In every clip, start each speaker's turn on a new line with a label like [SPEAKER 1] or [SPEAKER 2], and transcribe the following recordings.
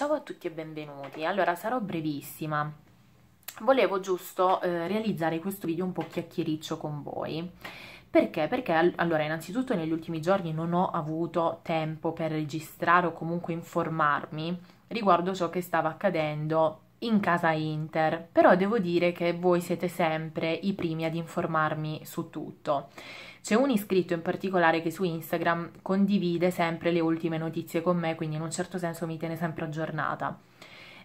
[SPEAKER 1] Ciao a tutti e benvenuti, allora sarò brevissima, volevo giusto eh, realizzare questo video un po' chiacchiericcio con voi, perché? Perché allora innanzitutto negli ultimi giorni non ho avuto tempo per registrare o comunque informarmi riguardo ciò che stava accadendo in casa Inter, però devo dire che voi siete sempre i primi ad informarmi su tutto. C'è un iscritto in particolare che su Instagram condivide sempre le ultime notizie con me, quindi in un certo senso mi tiene sempre aggiornata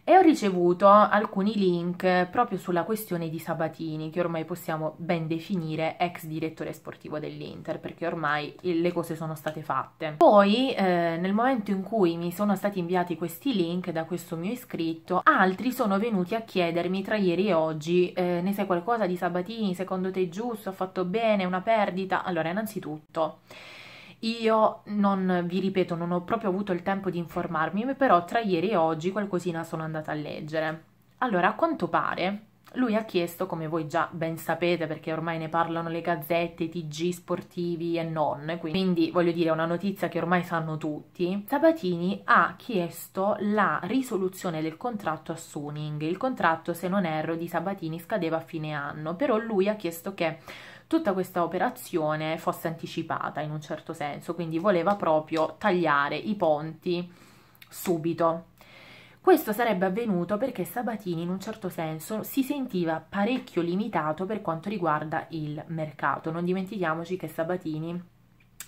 [SPEAKER 1] e ho ricevuto alcuni link proprio sulla questione di Sabatini, che ormai possiamo ben definire ex direttore sportivo dell'Inter, perché ormai le cose sono state fatte. Poi, eh, nel momento in cui mi sono stati inviati questi link da questo mio iscritto, altri sono venuti a chiedermi tra ieri e oggi, eh, ne sai qualcosa di Sabatini, secondo te è giusto, ha fatto bene, una perdita? Allora, innanzitutto... Io non vi ripeto, non ho proprio avuto il tempo di informarmi, però tra ieri e oggi qualcosina sono andata a leggere. Allora, a quanto pare lui ha chiesto, come voi già ben sapete perché ormai ne parlano le gazzette, i tg sportivi e non, quindi voglio dire è una notizia che ormai sanno tutti, Sabatini ha chiesto la risoluzione del contratto a Suning, il contratto se non erro di Sabatini scadeva a fine anno, però lui ha chiesto che tutta questa operazione fosse anticipata in un certo senso, quindi voleva proprio tagliare i ponti subito. Questo sarebbe avvenuto perché Sabatini in un certo senso si sentiva parecchio limitato per quanto riguarda il mercato. Non dimentichiamoci che Sabatini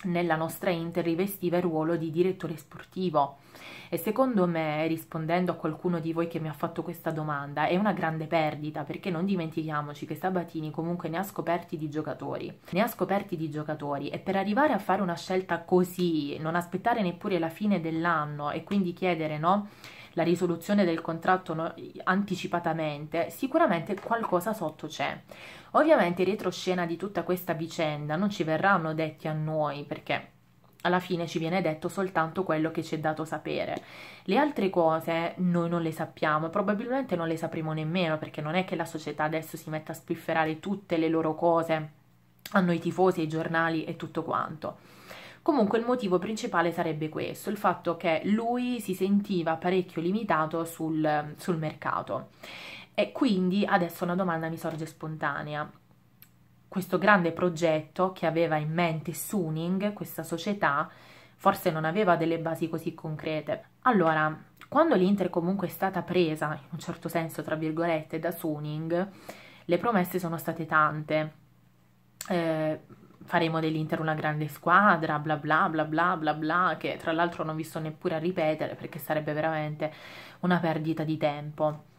[SPEAKER 1] nella nostra Inter rivestiva il ruolo di direttore sportivo e secondo me, rispondendo a qualcuno di voi che mi ha fatto questa domanda, è una grande perdita perché non dimentichiamoci che Sabatini comunque ne ha scoperti di giocatori, ne ha scoperti di giocatori e per arrivare a fare una scelta così, non aspettare neppure la fine dell'anno e quindi chiedere no la risoluzione del contratto no, anticipatamente, sicuramente qualcosa sotto c'è. Ovviamente in retroscena di tutta questa vicenda non ci verranno detti a noi perché alla fine ci viene detto soltanto quello che ci è dato sapere. Le altre cose noi non le sappiamo, probabilmente non le sapremo nemmeno perché non è che la società adesso si metta a spifferare tutte le loro cose a noi tifosi, ai giornali e tutto quanto. Comunque il motivo principale sarebbe questo, il fatto che lui si sentiva parecchio limitato sul, sul mercato. E quindi adesso una domanda mi sorge spontanea. Questo grande progetto che aveva in mente Suning, questa società, forse non aveva delle basi così concrete. Allora, quando l'Inter comunque è stata presa, in un certo senso, tra virgolette, da Suning, le promesse sono state tante. Eh, faremo dell'Inter una grande squadra, bla bla bla bla bla bla, che tra l'altro non vi sto neppure a ripetere perché sarebbe veramente una perdita di tempo.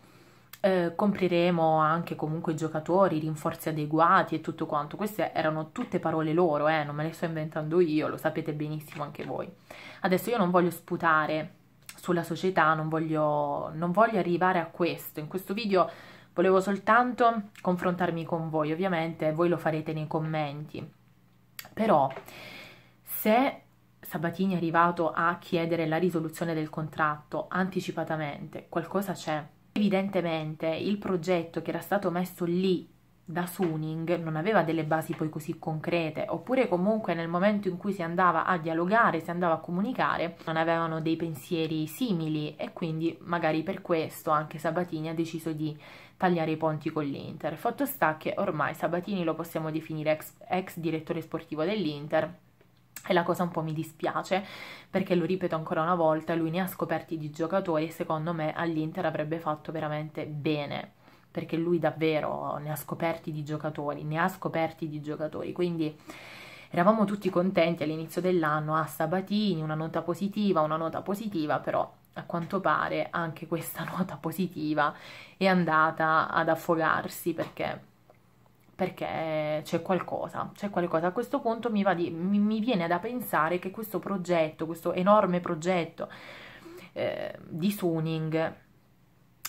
[SPEAKER 1] Eh, compriremo anche comunque giocatori, rinforzi adeguati e tutto quanto. Queste erano tutte parole loro, eh, non me le sto inventando io, lo sapete benissimo anche voi. Adesso io non voglio sputare sulla società, non voglio, non voglio arrivare a questo. In questo video volevo soltanto confrontarmi con voi, ovviamente voi lo farete nei commenti. Però se Sabatini è arrivato a chiedere la risoluzione del contratto anticipatamente, qualcosa c'è. Evidentemente il progetto che era stato messo lì da Suning non aveva delle basi poi così concrete, oppure comunque nel momento in cui si andava a dialogare, si andava a comunicare, non avevano dei pensieri simili e quindi magari per questo anche Sabatini ha deciso di tagliare i ponti con l'Inter. Fatto sta che ormai Sabatini lo possiamo definire ex, ex direttore sportivo dell'Inter, e la cosa un po' mi dispiace perché lo ripeto ancora una volta, lui ne ha scoperti di giocatori e secondo me all'Inter avrebbe fatto veramente bene perché lui davvero ne ha scoperti di giocatori, ne ha scoperti di giocatori, quindi eravamo tutti contenti all'inizio dell'anno, a Sabatini, una nota positiva, una nota positiva, però a quanto pare anche questa nota positiva è andata ad affogarsi perché, perché c'è qualcosa, c'è qualcosa. A questo punto mi, di, mi, mi viene da pensare che questo progetto, questo enorme progetto eh, di Suning,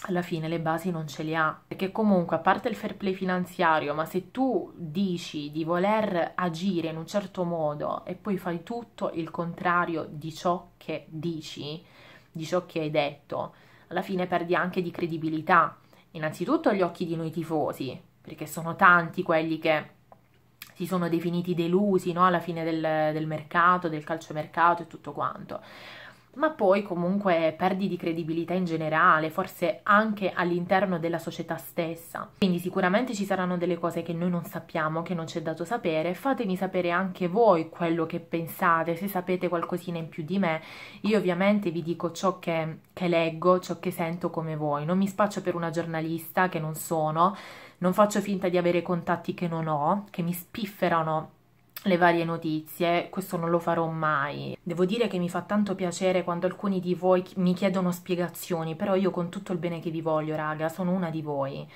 [SPEAKER 1] alla fine le basi non ce le ha, perché comunque a parte il fair play finanziario, ma se tu dici di voler agire in un certo modo e poi fai tutto il contrario di ciò che dici, di ciò che hai detto, alla fine perdi anche di credibilità, innanzitutto agli occhi di noi tifosi, perché sono tanti quelli che si sono definiti delusi no? alla fine del, del mercato, del calciomercato e tutto quanto ma poi comunque perdi di credibilità in generale, forse anche all'interno della società stessa. Quindi sicuramente ci saranno delle cose che noi non sappiamo, che non ci è dato sapere, fatemi sapere anche voi quello che pensate, se sapete qualcosina in più di me, io ovviamente vi dico ciò che, che leggo, ciò che sento come voi, non mi spaccio per una giornalista che non sono, non faccio finta di avere contatti che non ho, che mi spifferano le varie notizie, questo non lo farò mai. Devo dire che mi fa tanto piacere quando alcuni di voi mi chiedono spiegazioni, però io con tutto il bene che vi voglio, raga, sono una di voi.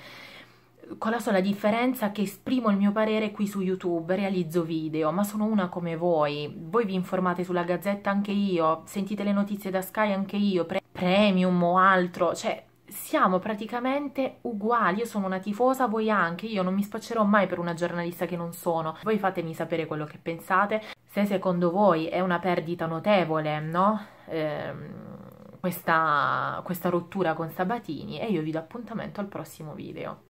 [SPEAKER 1] Con la sola differenza che esprimo il mio parere qui su YouTube, realizzo video, ma sono una come voi. Voi vi informate sulla Gazzetta anche io, sentite le notizie da Sky anche io, pre premium o altro, cioè siamo praticamente uguali. Io sono una tifosa, voi anche. Io non mi spaccerò mai per una giornalista che non sono. Voi fatemi sapere quello che pensate. Se secondo voi è una perdita notevole, no? Ehm, questa, questa rottura con Sabatini e io vi do appuntamento al prossimo video.